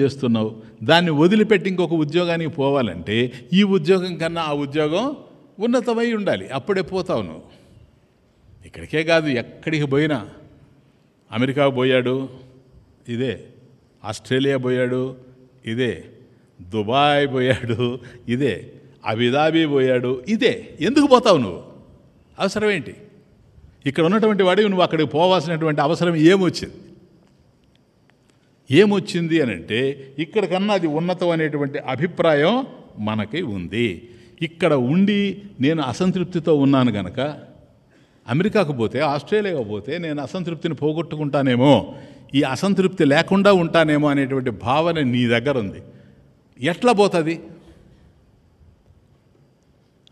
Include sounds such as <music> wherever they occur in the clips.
చేస్తున్నావు దాన్ని వదిలిపెట్టి ఇంకొక ఉద్యోగానికి పోవాలంటే ఈ ఉద్యోగం కన్నా ఆ ఉద్యోగం ఉన్నతమై ఉండాలి అప్పుడే పోతావు నువ్వు ఇక్కడికే కాదు ఎక్కడికి పోయినా అమెరికా పోయాడు ఇదే ఆస్ట్రేలియా పోయాడు ఇదే దుబాయ్ పోయాడు ఇదే అబిదాబీ పోయాడు ఇదే ఎందుకు పోతావు నువ్వు అవసరం ఏంటి ఇక్కడ ఉన్నటువంటి వాడివి నువ్వు అక్కడికి పోవాల్సినటువంటి అవసరం ఏమొచ్చింది ఏమొచ్చింది అని అంటే ఇక్కడ కన్నా అది ఉన్నతం అనేటువంటి అభిప్రాయం మనకి ఉంది ఇక్కడ ఉండి నేను అసంతృప్తితో ఉన్నాను గనక అమెరికాకు పోతే ఆస్ట్రేలియాకు పోతే నేను అసంతృప్తిని పోగొట్టుకుంటానేమో ఈ అసంతృప్తి లేకుండా ఉంటానేమో అనేటువంటి భావన నీ దగ్గర ఉంది ఎట్లా పోతుంది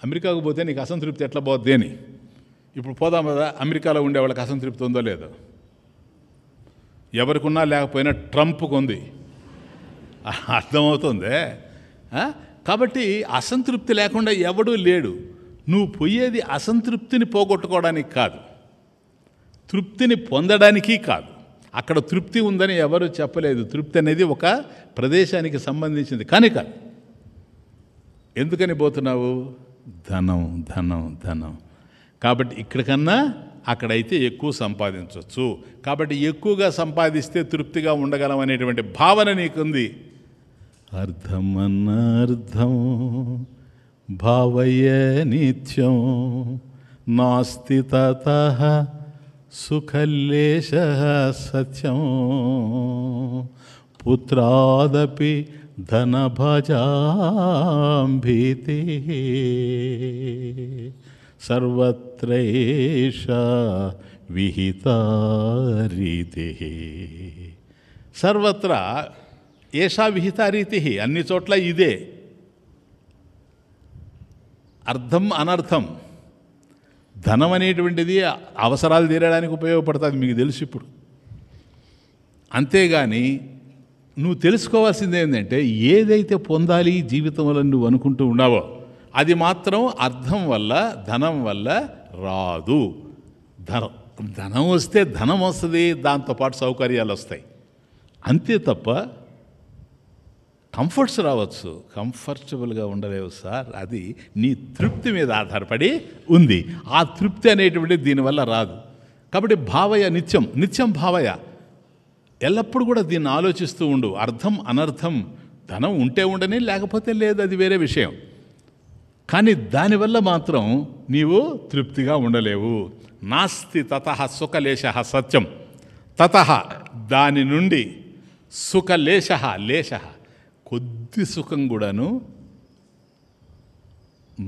అమెరికాకు పోతే నీకు అసంతృప్తి ఎట్లా పోద్ది అని ఇప్పుడు పోదాం కదా అమెరికాలో ఉండే వాళ్ళకి అసంతృప్తి ఉందో లేదో ఎవరికున్నా లేకపోయినా ట్రంప్కు ఉంది అర్థమవుతుందే కాబట్టి అసంతృప్తి లేకుండా ఎవడూ లేడు నువ్వు పోయేది అసంతృప్తిని పోగొట్టుకోవడానికి కాదు తృప్తిని పొందడానికి కాదు అక్కడ తృప్తి ఉందని ఎవరు చెప్పలేదు తృప్తి అనేది ఒక ప్రదేశానికి సంబంధించింది కనుక ఎందుకని పోతున్నావు ధనం ధనం ధనం కాబట్టి ఇక్కడికన్నా అక్కడైతే ఎక్కువ సంపాదించవచ్చు కాబట్టి ఎక్కువగా సంపాదిస్తే తృప్తిగా ఉండగలం అనేటువంటి భావన నీకుంది అర్థం భావయ నిత్యం నాస్తి తత సుఖల్లేశ సత్యం పుత్రాదపి ధనభజాం సర్వత్రేషా విహితారీతి సర్వత్ర ఏషా విహితారీతి అన్ని చోట్ల ఇదే అర్థం అనర్థం ధనం అనేటువంటిది అవసరాలు తీరడానికి ఉపయోగపడుతుంది మీకు తెలుసు ఇప్పుడు అంతేగాని నువ్వు తెలుసుకోవాల్సింది ఏంటంటే ఏదైతే పొందాలి జీవితంలో నువ్వు అనుకుంటూ ఉన్నావో అది మాత్రం అర్థం వల్ల ధనం వల్ల రాదు ధనం ధనం వస్తే ధనం వస్తుంది దాంతోపాటు సౌకర్యాలు వస్తాయి అంతే తప్ప కంఫర్ట్స్ రావచ్చు కంఫర్టబుల్గా ఉండలేవు సార్ అది నీ తృప్తి మీద ఆధారపడి ఉంది ఆ తృప్తి అనేటువంటిది దీనివల్ల రాదు కాబట్టి భావయ నిత్యం నిత్యం భావయ ఎల్లప్పుడూ కూడా దీన్ని ఆలోచిస్తూ ఉండు అర్థం అనర్థం ధనం ఉంటే ఉండని లేకపోతే లేదు అది వేరే విషయం కానీ దానివల్ల మాత్రం నీవు తృప్తిగా ఉండలేవు నాస్తి తత సుఖలేశ సత్యం తత దాని నుండి సుఖలేశ లేశ కొద్ది సుఖం కూడాను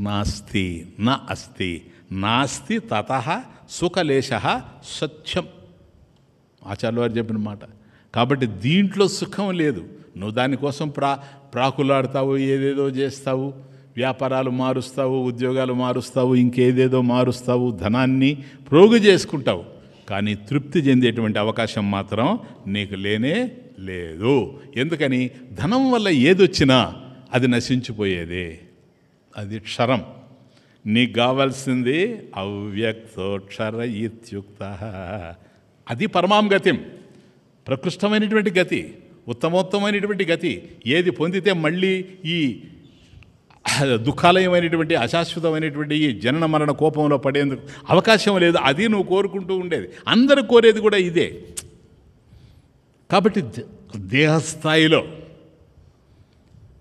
నాస్తి నా అస్తి నాస్తి తత సుఖలేశ సత్యం ఆచార్యవారు చెప్పిన మాట కాబట్టి దీంట్లో సుఖం లేదు నువ్వు దానికోసం ప్రా ప్రాకులాడతావు ఏదేదో చేస్తావు వ్యాపారాలు మారుస్తావు ఉద్యోగాలు మారుస్తావు ఇంకేదేదో మారుస్తావు ధనాన్ని ప్రోగు చేసుకుంటావు కానీ తృప్తి చెందేటువంటి అవకాశం మాత్రం నీకు లేనే లేదు ఎందుకని ధనం వల్ల ఏదొచ్చినా అది నశించిపోయేదే అది క్షరం నీకు కావాల్సింది అవ్యక్తోక్షర ఇత్యుక్త అది పరమాం గతి ప్రకృష్టమైనటువంటి గతి ఉత్తమోత్తమైనటువంటి గతి ఏది పొందితే మళ్ళీ ఈ దుఃఖాలయమైనటువంటి అశాశ్వతమైనటువంటి ఈ జనన మరణ కోపంలో పడేందుకు అవకాశం లేదు అది నువ్వు కోరుకుంటూ ఉండేది అందరూ కోరేది కూడా ఇదే కాబట్టి దేహస్థాయిలో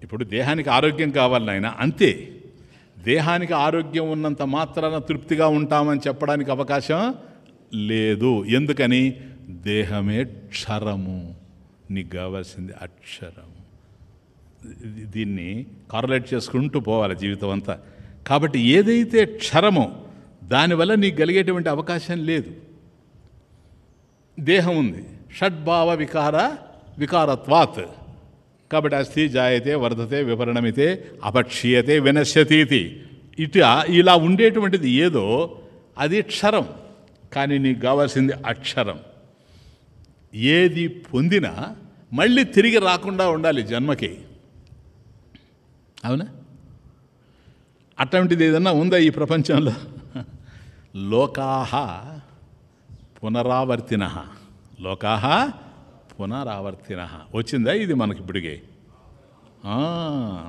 ఇప్పుడు దేహానికి ఆరోగ్యం కావాలి నాయన అంతే దేహానికి ఆరోగ్యం ఉన్నంత మాత్రాన తృప్తిగా ఉంటామని చెప్పడానికి అవకాశం లేదు ఎందుకని దేహమే క్షరము నీకు కావాల్సింది అక్షరం దీన్ని కార్లేట్ చేసుకుంటూ పోవాలి జీవితం అంతా కాబట్టి ఏదైతే క్షరమో దానివల్ల నీకు కలిగేటువంటి అవకాశం లేదు దేహం ఉంది షడ్భావ వికార వికారత్వాత్ కాబట్టి అస్థి జాయతే వర్ధతే వివరణమితే అపక్షీయతే వినశ్యతీతి ఇట్లా ఇలా ఉండేటువంటిది ఏదో అది క్షరం కానీ నీకు కావాల్సింది అక్షరం ఏది పొందినా మళ్ళీ తిరిగి రాకుండా ఉండాలి జన్మకి అవునా అటువంటిది ఏదన్నా ఉందా ఈ ప్రపంచంలో లోకాహ పునరావర్తిన లోకాహ పునరావర్తిన వచ్చిందా ఇది మనకి ఇప్పటికే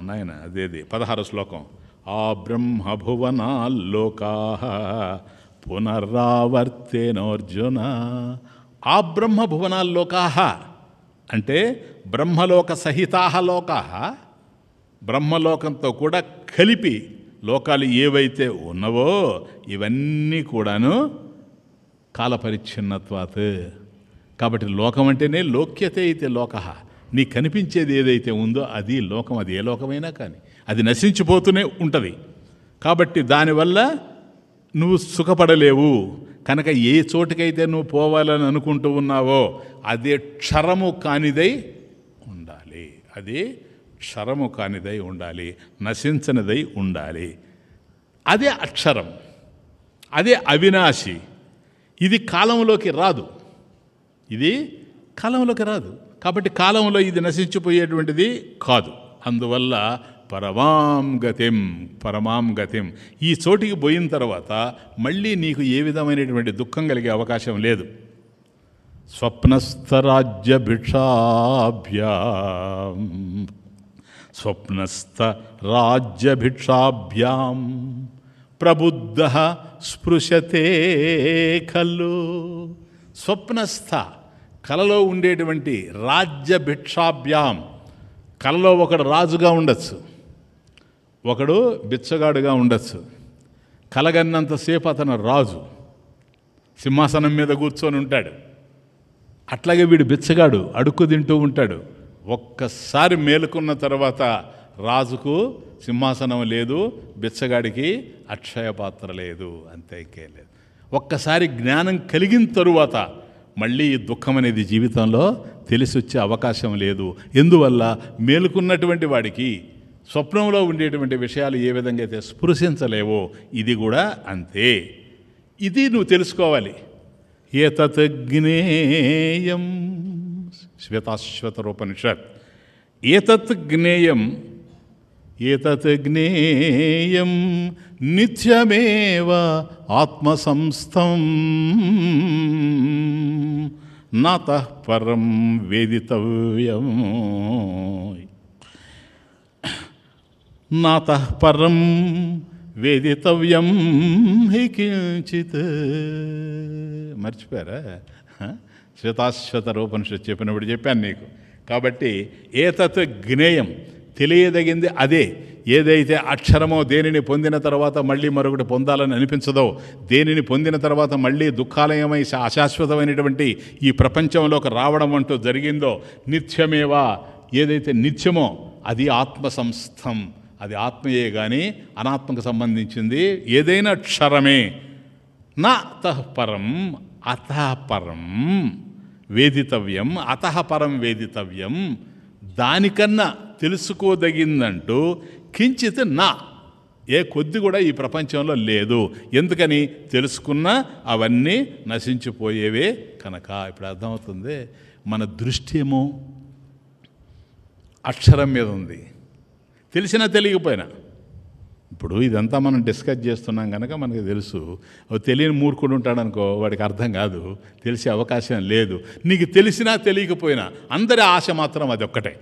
నాయన అదేది పదహారు శ్లోకం ఆ బ్రహ్మభువనాల్లోకా పునరావర్తేనోర్జున ఆ బ్రహ్మభువనాల్లోకా అంటే బ్రహ్మలోక సహితా లోకా బ్రహ్మలోకంతో కూడా కలిపి లోకాలు ఏవైతే ఉన్నవో ఇవన్నీ కూడాను కాలపరిచ్ఛిన్నత్వాత్ కాబట్టి లోకం అంటేనే లోక్యతే అయితే లోక నీ కనిపించేది ఏదైతే ఉందో అది లోకం అది ఏ లోకమైనా కానీ అది నశించిపోతూనే ఉంటుంది కాబట్టి దానివల్ల నువ్వు సుఖపడలేవు కనుక ఏ చోటుకైతే నువ్వు పోవాలని అనుకుంటూ ఉన్నావో అదే క్షరము కానిదై ఉండాలి అదే క్షరము కానిదై ఉండాలి నశించనిదై ఉండాలి అదే అక్షరం అదే అవినాశి ఇది కాలంలోకి రాదు ఇది కాలంలోకి రాదు కాబట్టి కాలంలో ఇది నశించిపోయేటువంటిది కాదు అందువల్ల పరమాం గతిం పరమాం గతిం ఈ చోటికి పోయిన తర్వాత మళ్ళీ నీకు ఏ విధమైనటువంటి దుఃఖం కలిగే అవకాశం లేదు స్వప్నస్థరాజ్య భిక్షాభ్యా స్వప్నస్థ రాజ్యభిక్షాభ్యాం ప్రబుద్ధ స్పృశతే ఖల్లు స్వప్నస్థ కలలో ఉండేటువంటి రాజ్యభిక్షాభ్యాం కలలో ఒకడు రాజుగా ఉండొచ్చు ఒకడు బిచ్చగాడుగా ఉండొచ్చు కలగన్నంతసేపు అతను రాజు సింహాసనం మీద కూర్చొని ఉంటాడు అట్లాగే వీడు బిచ్చగాడు అడుక్కు తింటూ ఉంటాడు ఒక్కసారి మేలుకున్న తర్వాత రాజుకు సింహాసనం లేదు బిచ్చగాడికి అక్షయ పాత్ర లేదు అంతే లేదు ఒక్కసారి జ్ఞానం కలిగిన తరువాత మళ్ళీ ఈ దుఃఖం అనేది జీవితంలో తెలిసి వచ్చే అవకాశం లేదు ఎందువల్ల మేలుకున్నటువంటి వాడికి స్వప్నంలో ఉండేటువంటి విషయాలు ఏ విధంగా అయితే స్పృశించలేవో ఇది కూడా అంతే ఇది నువ్వు తెలుసుకోవాలి ఏ తత్ జ్ఞేయం श्वेताश्वतरोपनिषत् एतत् ज्ञेयम् एतत् ज्ञेयं नित्यमेव आत्मसंस्थम् नातः परं वेदितव्यम् नातः परं वेदितव्यं हि किञ्चित् మర్చిపోయారా శ్వేతాశ్వత రూపనిషత్ చెప్పినప్పుడు చెప్పాను నీకు కాబట్టి ఏ తత్వ జ్ఞేయం తెలియదగింది అదే ఏదైతే అక్షరమో దేనిని పొందిన తర్వాత మళ్ళీ మరొకటి పొందాలని అనిపించదో దేనిని పొందిన తర్వాత మళ్ళీ దుఃఖాలయమై అశాశ్వతమైనటువంటి ఈ ప్రపంచంలోకి రావడం అంటూ జరిగిందో నిత్యమేవా ఏదైతే నిత్యమో అది ఆత్మ సంస్థం అది ఆత్మయే కానీ అనాత్మకు సంబంధించింది ఏదైనా క్షరమే నా అతపరం అతపరం వేదితవ్యం అత పరం వేదితవ్యం దానికన్నా తెలుసుకోదగిందంటూ కించిత్ నా ఏ కొద్ది కూడా ఈ ప్రపంచంలో లేదు ఎందుకని తెలుసుకున్నా అవన్నీ నశించిపోయేవే కనుక ఇప్పుడు అర్థమవుతుంది మన దృష్టి ఏమో అక్షరం మీద ఉంది తెలిసినా తెలియకపోయినా ఇప్పుడు ఇదంతా మనం డిస్కస్ చేస్తున్నాం కనుక మనకి తెలుసు తెలియని మూర్ఖుడు ఉంటాడనుకో వాడికి అర్థం కాదు తెలిసే అవకాశం లేదు నీకు తెలిసినా తెలియకపోయినా అందరి ఆశ మాత్రం అది ఒక్కటే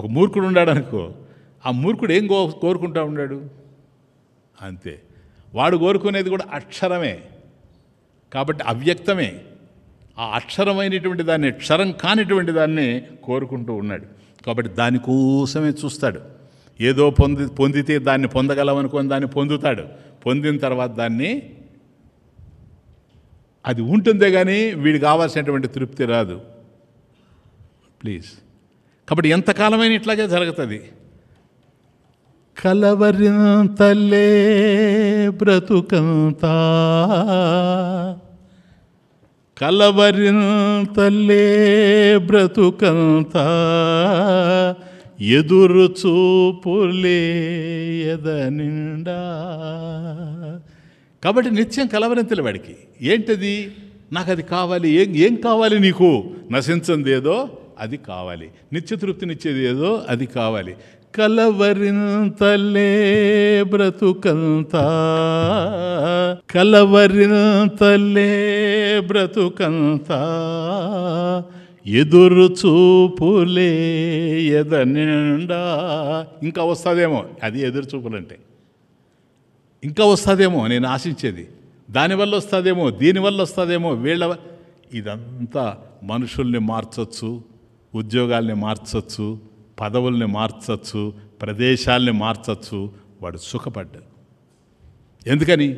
ఒక మూర్ఖుడు అనుకో ఆ మూర్ఖుడు ఏం కో కోరుకుంటా ఉన్నాడు అంతే వాడు కోరుకునేది కూడా అక్షరమే కాబట్టి అవ్యక్తమే ఆ అక్షరమైనటువంటి దాన్ని క్షరం కానిటువంటి దాన్ని కోరుకుంటూ ఉన్నాడు కాబట్టి దానికోసమే చూస్తాడు ఏదో పొంది పొందితే దాన్ని అనుకోని దాన్ని పొందుతాడు పొందిన తర్వాత దాన్ని అది ఉంటుందే కానీ వీడు కావాల్సినటువంటి తృప్తి రాదు ప్లీజ్ కాబట్టి ఎంతకాలమైన ఇట్లాగే జరుగుతుంది తల్లే బ్రతుకంత బ్రతుకంతా తల్లే బ్రతుకంతా ఎదురు చూపులేదనిండా కాబట్టి నిత్యం కలవరింతలు వాడికి ఏంటది నాకు అది కావాలి ఏం ఏం కావాలి నీకు నశించంది ఏదో అది కావాలి నిత్యతృప్తినిచ్చేది ఏదో అది కావాలి కలవరింతలే బ్రతుకంతా కలవరింతలే బ్రతుకంతా ఎదురు చూపులే ఎదనిండా ఇంకా వస్తుందేమో అది ఎదురు చూపులంటే ఇంకా వస్తుందేమో నేను ఆశించేది దానివల్ల వస్తుందేమో దీనివల్ల వస్తుందేమో వీళ్ళ ఇదంతా మనుషుల్ని మార్చచ్చు ఉద్యోగాల్ని మార్చచ్చు పదవుల్ని మార్చచ్చు ప్రదేశాల్ని మార్చచ్చు వాడు సుఖపడ్డాడు ఎందుకని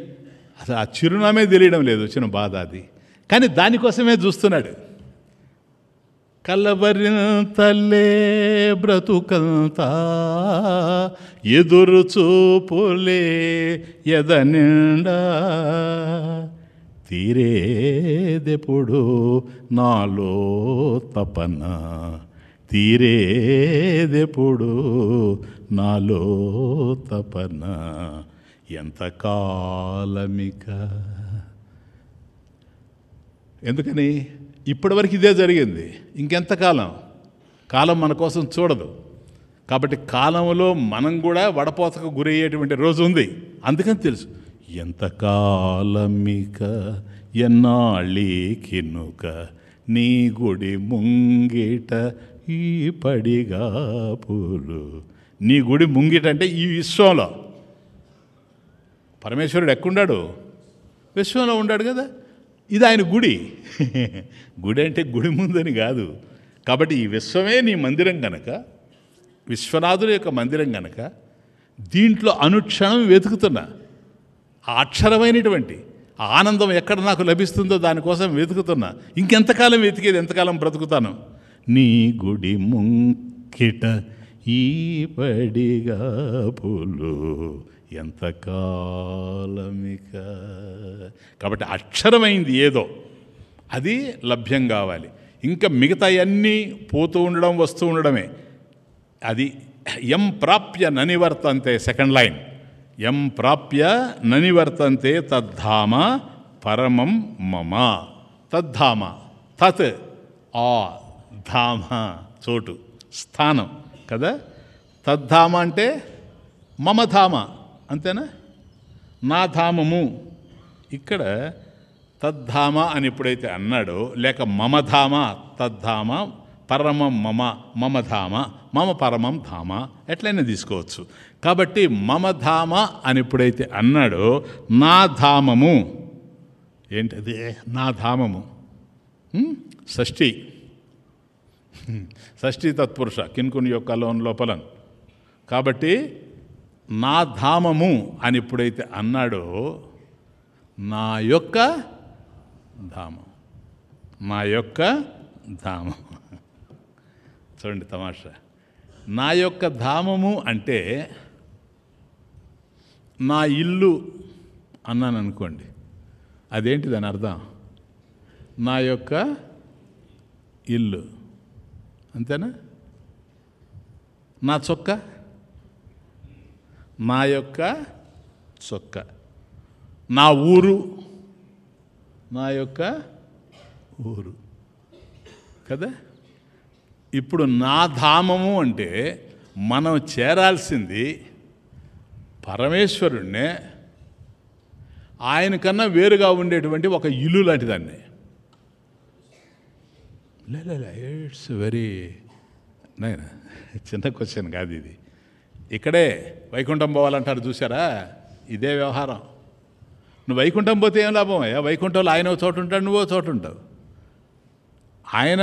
అసలు ఆ చిరునామే తెలియడం లేదు వచ్చిన బాధ అది కానీ దానికోసమే చూస్తున్నాడు కలవరిన తల్లే బ్రతుకంత ఎదురు చూపులే ఎద నిండా తీరేదెప్పుడు నాలో తపన తీరేదెప్పుడు నాలో తపన ఎంత కాలమిక ఎందుకని ఇప్పటివరకు ఇదే జరిగింది ఇంకెంతకాలం కాలం మన కోసం చూడదు కాబట్టి కాలంలో మనం కూడా వడపోతకు గురయ్యేటువంటి రోజు ఉంది అందుకని తెలుసు ఎంతకాలమిక ఎన్నాళ్ళీకినుక నీ గుడి ముంగిట ఈ పడిగా పూలు నీ గుడి ముంగిట అంటే ఈ విశ్వంలో పరమేశ్వరుడు ఎక్కుండాడు విశ్వంలో ఉన్నాడు కదా ఇది ఆయన గుడి గుడి అంటే గుడి ముందని కాదు కాబట్టి ఈ విశ్వమే నీ మందిరం గనక విశ్వనాథుని యొక్క మందిరం గనక దీంట్లో అనుక్షణం వెతుకుతున్నా ఆ అక్షరమైనటువంటి ఆనందం ఎక్కడ నాకు లభిస్తుందో దానికోసం వెతుకుతున్నా ఇంకెంతకాలం వెతికేది ఎంతకాలం బ్రతుకుతాను నీ గుడి ముంకిట ఈ ఎంత ఎంతకాలమిక కాబట్టి అక్షరమైంది ఏదో అది లభ్యం కావాలి ఇంకా మిగతా అన్నీ పోతూ ఉండడం వస్తూ ఉండడమే అది ఎం ప్రాప్య ననివర్తంతే సెకండ్ లైన్ ఎం ప్రాప్య ననివర్తంతే తద్ధామ పరమం మమ తద్ధామ తత్ ఆ ధామ చోటు స్థానం కదా తద్ధామ అంటే మమధామ అంతేనా నా ధామము ఇక్కడ తద్ధామ అని ఎప్పుడైతే అన్నాడో లేక మమధామ తద్ధామ పరమం మమ మమధామ మమ పరమం ధామ ఎట్లయినా తీసుకోవచ్చు కాబట్టి మమధామ అని ఎప్పుడైతే అన్నాడో నా ధామము ఏంటది నా ధామము షష్ఠీ షష్ఠీ తత్పురుష కిన్కుని యొక్క లోన్ లోపల కాబట్టి నా ధామము అని ఎప్పుడైతే అన్నాడో నా యొక్క ధామం నా యొక్క ధామం చూడండి తమాషా నా యొక్క ధామము అంటే నా ఇల్లు అన్నాను అనుకోండి అదేంటి దాని అర్థం నా యొక్క ఇల్లు అంతేనా నా చొక్క నా యొక్క చొక్క నా ఊరు నా యొక్క ఊరు కదా ఇప్పుడు నా ధామము అంటే మనం చేరాల్సింది పరమేశ్వరుణ్ణే ఆయన కన్నా వేరుగా ఉండేటువంటి ఒక ఇల్లు లాంటిదాన్ని లే ఇట్స్ వెరీ నేను చిన్న క్వశ్చన్ కాదు ఇది ఇక్కడే వైకుంఠం పోవాలంటారు చూసారా ఇదే వ్యవహారం నువ్వు వైకుంఠం పోతే ఏం లాభం అయ్యా వైకుంఠంలో ఆయన చోటు ఉంటాడు నువ్వు చోటు ఉంటావు ఆయన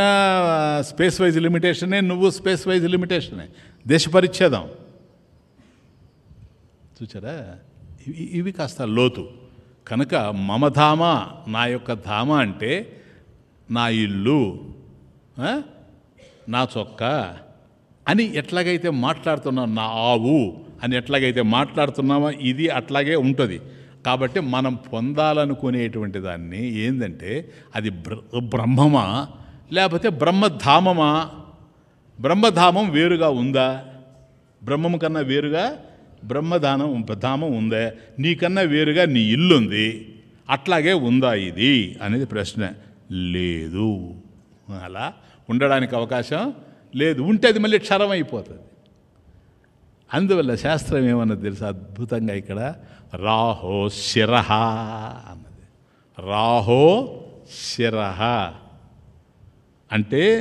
స్పేస్ వైజ్ లిమిటేషనే నువ్వు స్పేస్ వైజ్ లిమిటేషనే దేశ పరిచ్ఛేదం చూచారా ఇవి కాస్త లోతు కనుక మమధామ నా యొక్క ధామ అంటే నా ఇల్లు నా చొక్క అని ఎట్లాగైతే మాట్లాడుతున్నా నా ఆవు అని ఎట్లాగైతే మాట్లాడుతున్నామో ఇది అట్లాగే ఉంటుంది కాబట్టి మనం పొందాలనుకునేటువంటి దాన్ని ఏంటంటే అది బ్రహ్మమా లేకపోతే బ్రహ్మధామమా బ్రహ్మధామం వేరుగా ఉందా బ్రహ్మము కన్నా వేరుగా బ్రహ్మధానం ధామం ఉందా నీకన్నా వేరుగా నీ ఇల్లుంది అట్లాగే ఉందా ఇది అనేది ప్రశ్న లేదు అలా ఉండడానికి అవకాశం లేదు ఉంటే అది మళ్ళీ క్షరం అయిపోతుంది అందువల్ల శాస్త్రం ఏమన్నా తెలుసు అద్భుతంగా ఇక్కడ రాహో శిరహ అన్నది రాహో శిరహ అంటే <laughs>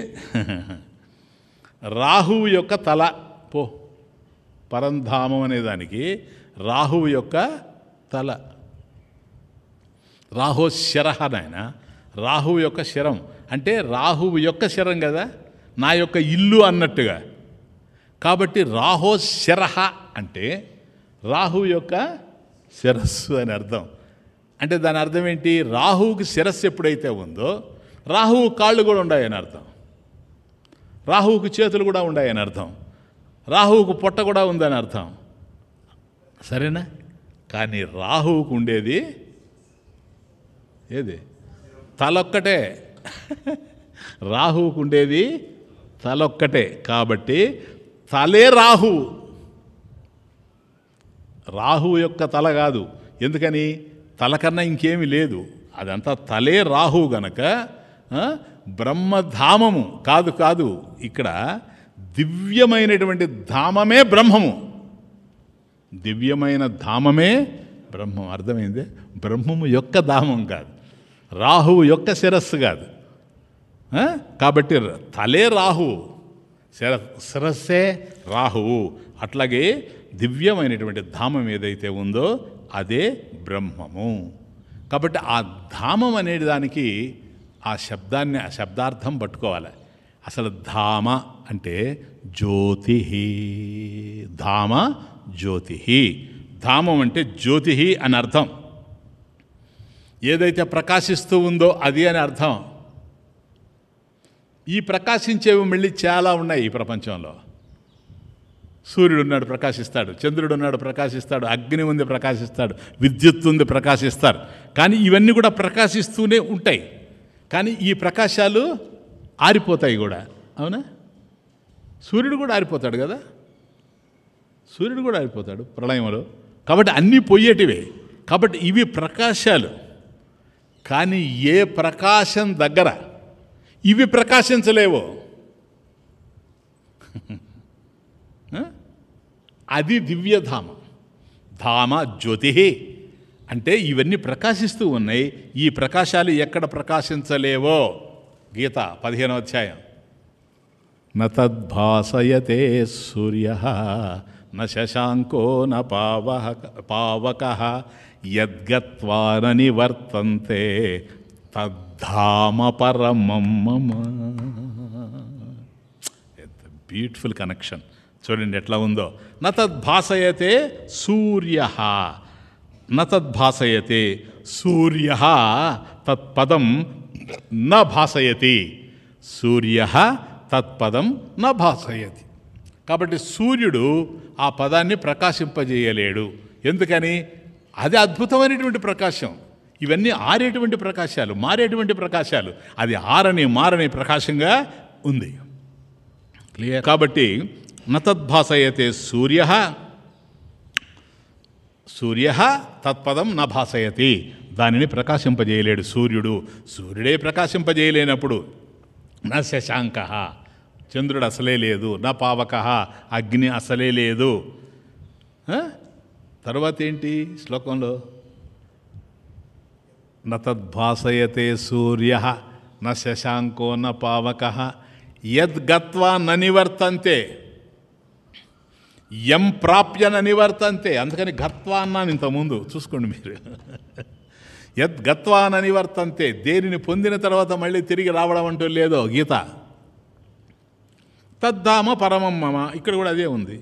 రాహువు యొక్క తల పో పరంధామం అనేదానికి రాహువు యొక్క తల రాహో శిరహ నాయన రాహువు యొక్క శిరం అంటే రాహువు యొక్క శరం కదా నా యొక్క ఇల్లు అన్నట్టుగా కాబట్టి రాహో శరహ అంటే రాహు యొక్క శిరస్సు అని అర్థం అంటే దాని అర్థం ఏంటి రాహువుకి శిరస్సు ఎప్పుడైతే ఉందో రాహువు కాళ్ళు కూడా ఉన్నాయని అర్థం రాహువుకి చేతులు కూడా ఉన్నాయని అర్థం రాహువుకు పొట్ట కూడా ఉందని అర్థం సరేనా కానీ రాహువుకు ఉండేది ఏది తలొక్కటే <laughs> రాహువుకు ఉండేది తలొక్కటే కాబట్టి తలే రాహువు రాహువు యొక్క తల కాదు ఎందుకని తలకన్నా ఇంకేమీ లేదు అదంతా తలే రాహువు గనక బ్రహ్మధామము కాదు కాదు ఇక్కడ దివ్యమైనటువంటి ధామమే బ్రహ్మము దివ్యమైన ధామమే బ్రహ్మం అర్థమైంది బ్రహ్మము యొక్క ధామం కాదు రాహువు యొక్క శిరస్సు కాదు కాబట్టి తలే రాహు శిర శిరస్సే రాహువు అట్లాగే దివ్యమైనటువంటి ధామం ఏదైతే ఉందో అదే బ్రహ్మము కాబట్టి ఆ ధామం అనే దానికి ఆ శబ్దాన్ని ఆ శబ్దార్థం పట్టుకోవాలి అసలు ధామ అంటే జ్యోతి ధామ జ్యోతి ధామం అంటే జ్యోతి అని అర్థం ఏదైతే ప్రకాశిస్తూ ఉందో అది అని అర్థం ఈ ప్రకాశించేవి మళ్ళీ చాలా ఉన్నాయి ఈ ప్రపంచంలో సూర్యుడు ఉన్నాడు ప్రకాశిస్తాడు చంద్రుడు ఉన్నాడు ప్రకాశిస్తాడు అగ్ని ఉంది ప్రకాశిస్తాడు విద్యుత్ ఉంది ప్రకాశిస్తారు కానీ ఇవన్నీ కూడా ప్రకాశిస్తూనే ఉంటాయి కానీ ఈ ప్రకాశాలు ఆరిపోతాయి కూడా అవునా సూర్యుడు కూడా ఆరిపోతాడు కదా సూర్యుడు కూడా ఆరిపోతాడు ప్రళయంలో కాబట్టి అన్నీ పోయేటివే కాబట్టి ఇవి ప్రకాశాలు కానీ ఏ ప్రకాశం దగ్గర ఇవి ప్రకాశించలేవు <laughs> అది దివ్యధామ ధామ జ్యోతి అంటే ఇవన్నీ ప్రకాశిస్తూ ఉన్నాయి ఈ ప్రకాశాలు ఎక్కడ ప్రకాశించలేవో గీత పదిహేనో అధ్యాయం నద్భాసయతే సూర్య శశాంకో న పావక పావక యద్గత్వానని వర్తంతే తద్ధామ పరమమ్మ మమ బ్యూటిఫుల్ కనెక్షన్ చూడండి ఎట్లా ఉందో నతద్భాసయతే సూర్య నతద్భాసయతే సూర్య తత్పదం న భాసయతి సూర్య తత్పదం న భాసయతి కాబట్టి సూర్యుడు ఆ పదాన్ని ప్రకాశింపజేయలేడు ఎందుకని అది అద్భుతమైనటువంటి ప్రకాశం ఇవన్నీ ఆరేటువంటి ప్రకాశాలు మారేటువంటి ప్రకాశాలు అది ఆరని మారని ప్రకాశంగా ఉంది క్లియర్ కాబట్టి నతద్భాసయతే సూర్య సూర్య తత్పదం న భాసయతి దానిని ప్రకాశింపజేయలేడు సూర్యుడు సూర్యుడే ప్రకాశింపజేయలేనప్పుడు నా శశాంక చంద్రుడు అసలే లేదు నా పావక అగ్ని అసలే లేదు తర్వాత ఏంటి శ్లోకంలో నద్భాసయతే సూర్య న శశాంకో న పవక యద్గత్వా న నివర్తంతే ఎం ప్రాప్య న నివర్తంతే అందుకని గత్వా అన్నాను ఇంతకుముందు చూసుకోండి మీరు <laughs> యద్గత్వా ననివర్తంతే నివర్తంతే దేనిని పొందిన తర్వాత మళ్ళీ తిరిగి రావడం అంటూ లేదో గీత తద్ధామ పరమం మమ ఇక్కడ కూడా అదే ఉంది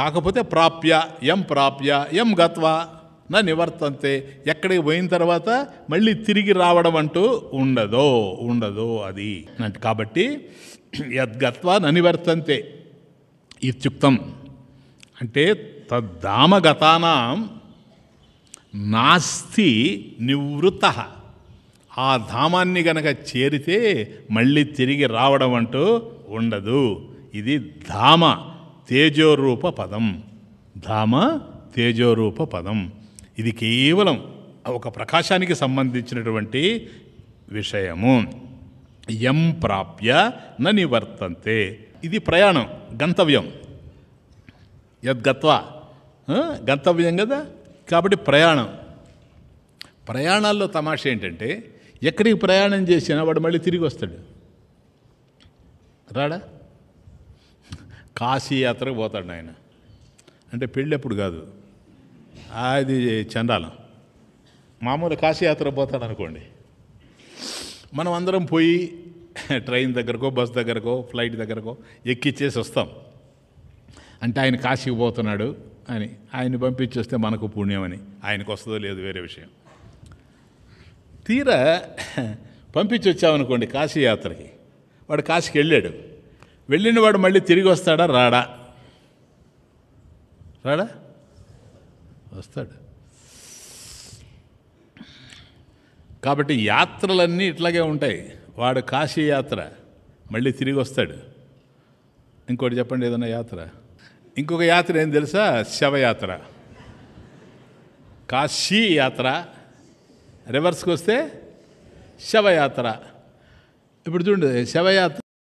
కాకపోతే ప్రాప్య ఎం ప్రాప్య ఎం గత్వా నా నివర్తంతే ఎక్కడికి పోయిన తర్వాత మళ్ళీ తిరిగి రావడం అంటూ ఉండదో ఉండదో అది అంటే కాబట్టి యద్గత్వా ననివర్తంతే ఇత్యుక్తం అంటే తద్ధామగతానం నాస్తి నివృత్త ఆ ధామాన్ని గనక చేరితే మళ్ళీ తిరిగి రావడం అంటూ ఉండదు ఇది ధామ తేజోరూప పదం ధామ తేజోరూప పదం ఇది కేవలం ఒక ప్రకాశానికి సంబంధించినటువంటి విషయము ఎం ప్రాప్య న నివర్తంతే ఇది ప్రయాణం గంతవ్యం యద్గత్వా గంతవ్యం కదా కాబట్టి ప్రయాణం ప్రయాణాల్లో తమాష ఏంటంటే ఎక్కడికి ప్రయాణం చేసినా వాడు మళ్ళీ తిరిగి వస్తాడు రాడా కాశీ యాత్రకు పోతాడు ఆయన అంటే పెళ్ళి అప్పుడు కాదు అది చండాలం మామూలు కాశీయాత్ర పోతాడు అనుకోండి మనం అందరం పోయి ట్రైన్ దగ్గరకో బస్ దగ్గరకో ఫ్లైట్ దగ్గరకో ఎక్కిచ్చేసి వస్తాం అంటే ఆయన కాశీకి పోతున్నాడు అని ఆయన్ని పంపించేస్తే మనకు పుణ్యం అని ఆయనకు వస్తుందో లేదు వేరే విషయం తీరా పంపించి వచ్చామనుకోండి కాశీ యాత్రకి వాడు కాశీకి వెళ్ళాడు వెళ్ళిన వాడు మళ్ళీ తిరిగి వస్తాడా రాడా రాడా వస్తాడు కాబట్టి యాత్రలన్నీ ఇట్లాగే ఉంటాయి వాడు కాశీ యాత్ర మళ్ళీ తిరిగి వస్తాడు ఇంకోటి చెప్పండి ఏదైనా యాత్ర ఇంకొక యాత్ర ఏం తెలుసా శవయాత్ర కాశీ యాత్ర రివర్స్కి వస్తే శవయాత్ర ఇప్పుడు చూడండి శవయాత్ర